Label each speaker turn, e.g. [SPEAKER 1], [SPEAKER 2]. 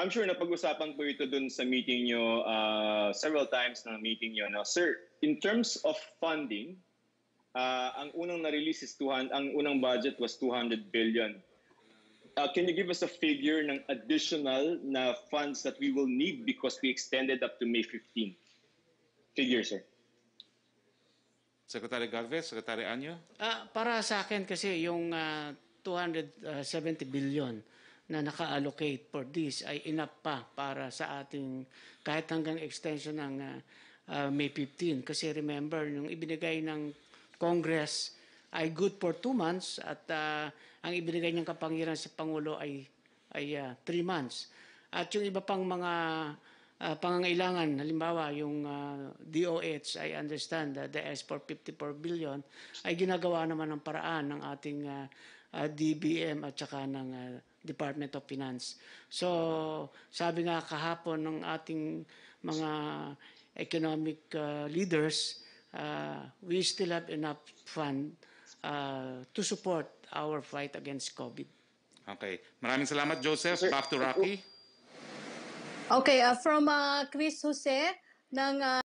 [SPEAKER 1] I'm sure na pag-usapan po ito dun sa meeting nyo, uh, several times na meeting nyo. Now, sir, in terms of funding, uh, ang unang na-release is 200, ang unang budget was 200 billion. Uh, can you give us a figure ng additional na funds that we will need because we extended up to May 15? Figure, sir. Secretary
[SPEAKER 2] Garvez, Secretary Anyo?
[SPEAKER 3] Uh, para sa akin kasi yung uh, ah, 270 ah, billion, na naka-allocate for this ay enough pa para sa ating kahit hanggang extension ng uh, uh, May 15. Kasi remember, yung ibinigay ng Congress ay good for two months at uh, ang ibinigay niyang kapangyarihan sa Pangulo ay ay uh, three months. At yung iba pang mga uh, pangangailangan, halimbawa yung uh, ah, DOH, I understand that the S for 54 billion, ay ginagawa naman ng paraan ng ating uh, ah, uh, DBM at saka ng uh, Department of Finance. So, sabi nga kahapon ng ating mga economic uh, leaders, uh, we still have enough fund uh, to support our fight against COVID. Okay. Maraming salamat, Joseph. Back to Rocky.
[SPEAKER 1] Okay, uh, from uh, Chris Jose ng uh,